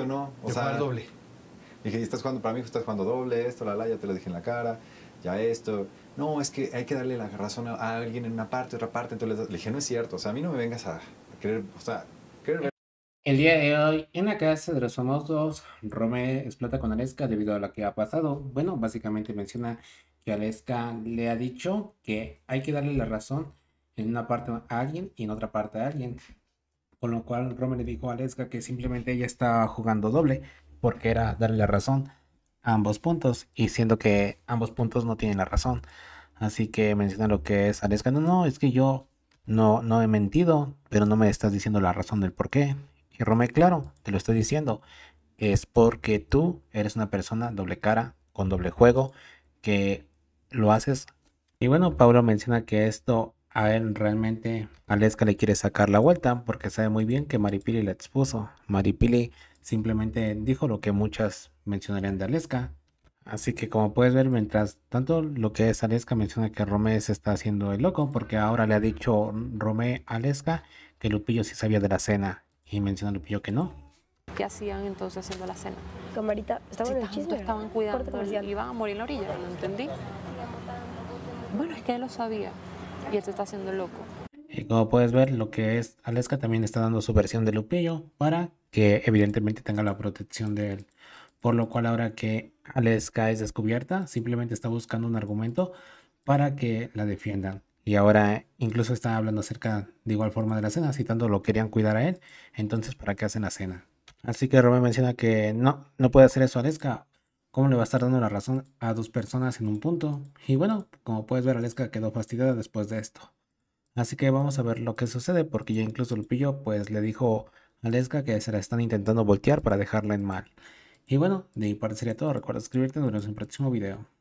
o no? O sea, doble. Dije, estás jugando para mí, estás jugando doble, esto, la la, ya te lo dije en la cara, ya esto. No, es que hay que darle la razón a alguien en una parte, otra parte. Entonces le dije, no es cierto, o sea, a mí no me vengas a, querer, o sea, querer... El día de hoy, en la casa de los dos. Romé explota con Aleska debido a lo que ha pasado. Bueno, básicamente menciona que Aleska le ha dicho que hay que darle la razón en una parte a alguien y en otra parte a alguien. Con lo cual Rome le dijo a que simplemente ella estaba jugando doble, porque era darle la razón a ambos puntos, y siendo que ambos puntos no tienen la razón. Así que menciona lo que es Aleska, no, no, es que yo no, no he mentido, pero no me estás diciendo la razón del por qué. Y Rome, claro, te lo estoy diciendo, es porque tú eres una persona doble cara, con doble juego, que lo haces. Y bueno, Pablo menciona que esto a él realmente Aleska le quiere sacar la vuelta porque sabe muy bien que Maripili la expuso. Maripili simplemente dijo lo que muchas mencionarían de Aleska. Así que como puedes ver, mientras tanto lo que es Aleska menciona que Romé se está haciendo el loco porque ahora le ha dicho Romé a Aleska que Lupillo sí sabía de la cena y menciona a Lupillo que no. ¿Qué hacían entonces haciendo la cena? Camarita, estaban, sí, chisme, estaban cuidando, iban a morir en la orilla, no entendí. Bueno, es que él lo sabía y él se está haciendo loco. Y como puedes ver, lo que es Aleska también está dando su versión de Lupillo para que evidentemente tenga la protección de él. Por lo cual ahora que Aleska es descubierta, simplemente está buscando un argumento para que la defiendan. Y ahora incluso está hablando acerca de igual forma de la cena, si tanto lo querían cuidar a él, entonces ¿para qué hacen la cena? Así que Romeo menciona que no, no puede hacer eso Aleska, ¿Cómo le va a estar dando la razón a dos personas en un punto? Y bueno, como puedes ver, Aleska quedó fastidiada después de esto. Así que vamos a ver lo que sucede, porque ya incluso Lupillo pues le dijo a Aleska que se la están intentando voltear para dejarla en mal. Y bueno, de mi parte sería todo. Recuerda suscribirte y nos vemos en un próximo video.